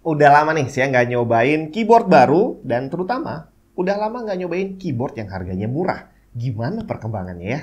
udah lama nih saya nggak nyobain keyboard baru dan terutama udah lama nggak nyobain keyboard yang harganya murah. Gimana perkembangannya ya?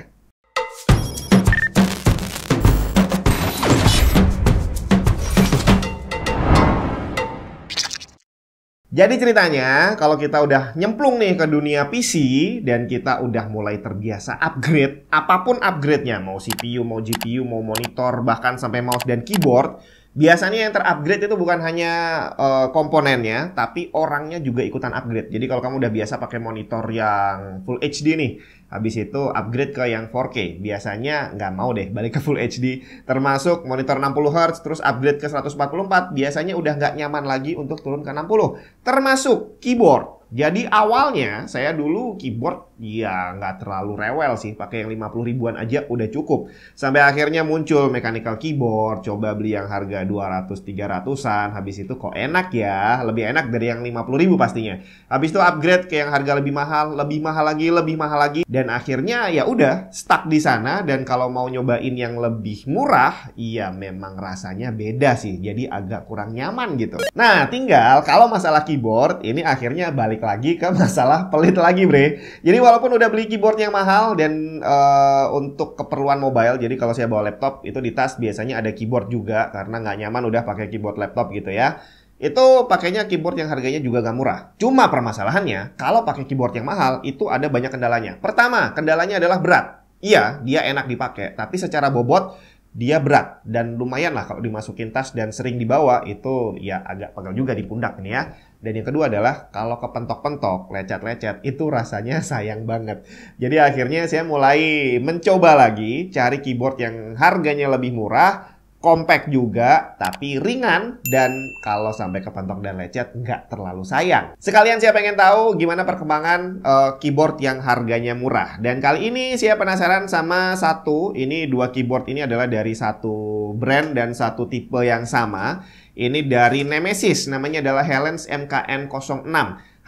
Jadi ceritanya kalau kita udah nyemplung nih ke dunia PC dan kita udah mulai terbiasa upgrade apapun upgrade-nya mau CPU, mau GPU, mau monitor, bahkan sampai mouse dan keyboard Biasanya yang terupgrade itu bukan hanya uh, komponennya, tapi orangnya juga ikutan upgrade. Jadi kalau kamu udah biasa pakai monitor yang full HD nih, Habis itu upgrade ke yang 4K. Biasanya nggak mau deh balik ke Full HD. Termasuk monitor 60 Hz terus upgrade ke 144. Biasanya udah nggak nyaman lagi untuk turun ke 60. Termasuk keyboard. Jadi awalnya saya dulu keyboard ya nggak terlalu rewel sih. Pakai yang 50 ribuan aja udah cukup. Sampai akhirnya muncul mechanical keyboard. Coba beli yang harga 200-300an. Habis itu kok enak ya. Lebih enak dari yang 50 ribu pastinya. Habis itu upgrade ke yang harga lebih mahal. Lebih mahal lagi, lebih mahal lagi. Dan dan akhirnya ya udah stuck di sana dan kalau mau nyobain yang lebih murah iya memang rasanya beda sih jadi agak kurang nyaman gitu nah tinggal kalau masalah keyboard ini akhirnya balik lagi ke masalah pelit lagi bre jadi walaupun udah beli keyboard yang mahal dan uh, untuk keperluan mobile jadi kalau saya bawa laptop itu di tas biasanya ada keyboard juga karena nggak nyaman udah pakai keyboard laptop gitu ya itu pakainya keyboard yang harganya juga gak murah. Cuma permasalahannya, kalau pakai keyboard yang mahal, itu ada banyak kendalanya. Pertama, kendalanya adalah berat. Iya, dia enak dipakai, tapi secara bobot dia berat dan lumayan lah kalau dimasukin tas dan sering dibawa itu ya agak pegal juga di pundak nih ya. Dan yang kedua adalah kalau kepentok-pentok, lecet-lecet itu rasanya sayang banget. Jadi akhirnya saya mulai mencoba lagi cari keyboard yang harganya lebih murah compact juga, tapi ringan dan kalau sampai ke kepentok dan lecet nggak terlalu sayang. Sekalian saya pengen tahu gimana perkembangan uh, keyboard yang harganya murah. Dan kali ini saya penasaran sama satu, ini dua keyboard ini adalah dari satu brand dan satu tipe yang sama. Ini dari Nemesis, namanya adalah Helens MKN06.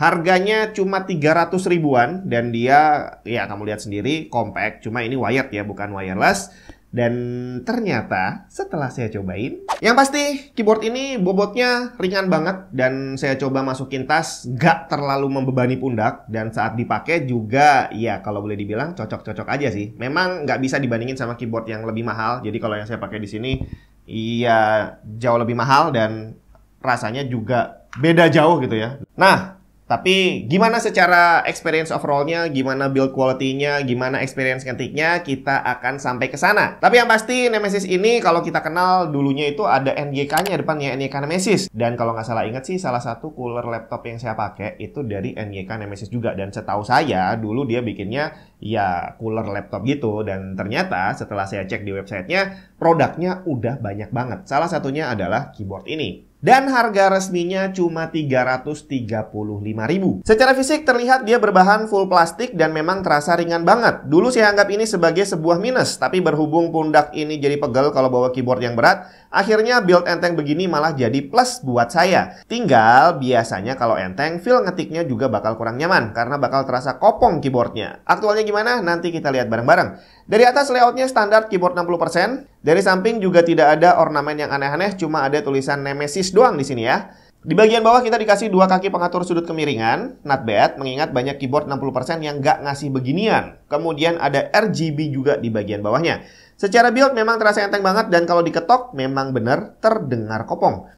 Harganya cuma 300 ribuan dan dia, ya kamu lihat sendiri, compact. Cuma ini wired ya, bukan wireless dan ternyata setelah saya cobain, yang pasti keyboard ini bobotnya ringan banget dan saya coba masukin tas gak terlalu membebani pundak dan saat dipakai juga ya kalau boleh dibilang cocok-cocok aja sih. Memang nggak bisa dibandingin sama keyboard yang lebih mahal. Jadi kalau yang saya pakai di sini iya jauh lebih mahal dan rasanya juga beda jauh gitu ya. Nah, tapi gimana secara experience overallnya, gimana build quality-nya, gimana experience ngetiknya, kita akan sampai ke sana. Tapi yang pasti Nemesis ini kalau kita kenal dulunya itu ada NGK-nya depannya NGK Nemesis. Dan kalau nggak salah ingat sih salah satu cooler laptop yang saya pakai itu dari NGK Nemesis juga. Dan setahu saya dulu dia bikinnya ya cooler laptop gitu. Dan ternyata setelah saya cek di websitenya produknya udah banyak banget. Salah satunya adalah keyboard ini dan harga resminya cuma 335.000. Secara fisik terlihat dia berbahan full plastik dan memang terasa ringan banget. Dulu saya anggap ini sebagai sebuah minus, tapi berhubung pundak ini jadi pegel kalau bawa keyboard yang berat, akhirnya build enteng begini malah jadi plus buat saya. Tinggal biasanya kalau enteng, feel ngetiknya juga bakal kurang nyaman karena bakal terasa kopong keyboardnya. Aktualnya gimana? Nanti kita lihat bareng-bareng. Dari atas layoutnya standar keyboard 60%, dari samping juga tidak ada ornamen yang aneh-aneh, cuma ada tulisan Nemesis doang di sini ya. Di bagian bawah kita dikasih dua kaki pengatur sudut kemiringan, not bad, mengingat banyak keyboard 60% yang nggak ngasih beginian. Kemudian ada RGB juga di bagian bawahnya. Secara build memang terasa enteng banget dan kalau diketok memang bener terdengar kopong.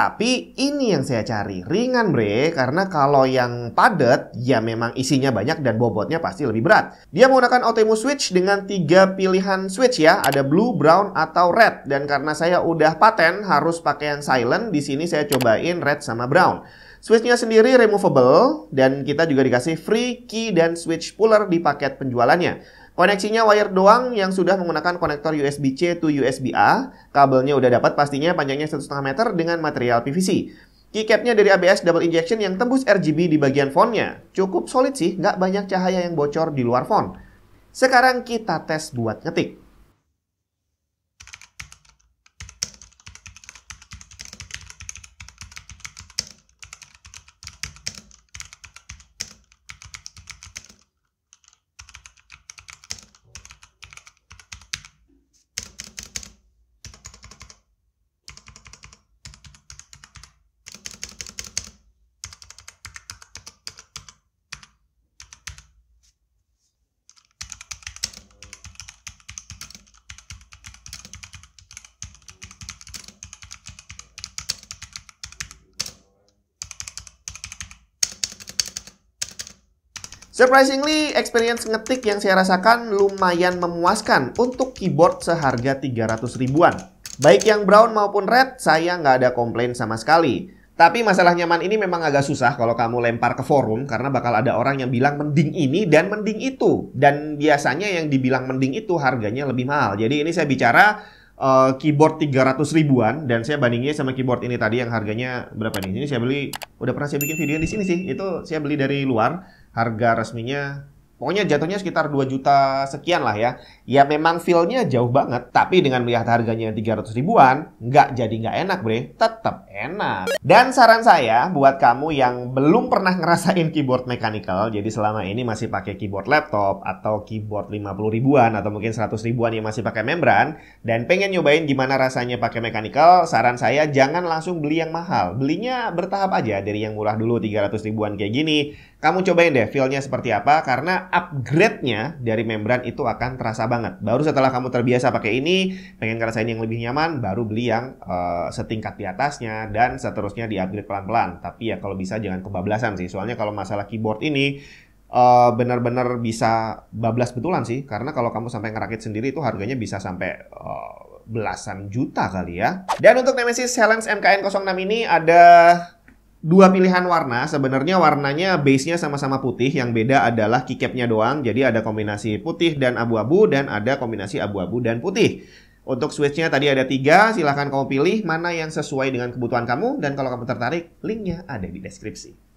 Tapi ini yang saya cari, ringan bre, karena kalau yang padat, ya memang isinya banyak dan bobotnya pasti lebih berat. Dia menggunakan Otemu Switch dengan tiga pilihan switch ya, ada blue, brown, atau red. Dan karena saya udah paten, harus pakai yang silent, di sini saya cobain red sama brown. Switchnya sendiri removable, dan kita juga dikasih free key dan switch puller di paket penjualannya. Koneksinya wire doang yang sudah menggunakan konektor USB-C to USB-A. Kabelnya udah dapat pastinya panjangnya 1,5 meter dengan material PVC. Keycapnya dari ABS double injection yang tembus RGB di bagian fontnya. Cukup solid sih, nggak banyak cahaya yang bocor di luar font. Sekarang kita tes buat ngetik. Surprisingly, experience ngetik yang saya rasakan lumayan memuaskan untuk keyboard seharga 300 ribuan. Baik yang brown maupun red, saya nggak ada komplain sama sekali. Tapi masalah nyaman ini memang agak susah kalau kamu lempar ke forum karena bakal ada orang yang bilang mending ini dan mending itu. Dan biasanya yang dibilang mending itu harganya lebih mahal. Jadi ini saya bicara uh, keyboard 300 ribuan dan saya bandingnya sama keyboard ini tadi yang harganya berapa nih? Ini saya beli udah pernah saya bikin video di sini sih. Itu saya beli dari luar Harga resminya Pokoknya jatuhnya sekitar 2 juta sekian lah ya. Ya memang feel-nya jauh banget. Tapi dengan melihat harganya 300 ribuan, nggak jadi nggak enak bre. Tetap enak. Dan saran saya buat kamu yang belum pernah ngerasain keyboard mechanical, jadi selama ini masih pakai keyboard laptop atau keyboard 50 ribuan atau mungkin 100 ribuan yang masih pakai membran, dan pengen nyobain gimana rasanya pakai mechanical, saran saya jangan langsung beli yang mahal. Belinya bertahap aja dari yang murah dulu 300 ribuan kayak gini. Kamu cobain deh feel-nya seperti apa karena upgrade-nya dari membran itu akan terasa banget. Baru setelah kamu terbiasa pakai ini, pengen ngerasain yang lebih nyaman, baru beli yang uh, setingkat di atasnya dan seterusnya di-upgrade pelan-pelan. Tapi ya kalau bisa jangan kebablasan sih. Soalnya kalau masalah keyboard ini uh, benar-benar bisa bablas betulan sih. Karena kalau kamu sampai ngerakit sendiri itu harganya bisa sampai uh, belasan juta kali ya. Dan untuk Nemesis Helens MKN06 ini ada dua pilihan warna sebenarnya warnanya base-nya sama-sama putih yang beda adalah keycap-nya doang jadi ada kombinasi putih dan abu-abu dan ada kombinasi abu-abu dan putih untuk switch-nya tadi ada tiga silahkan kamu pilih mana yang sesuai dengan kebutuhan kamu dan kalau kamu tertarik linknya ada di deskripsi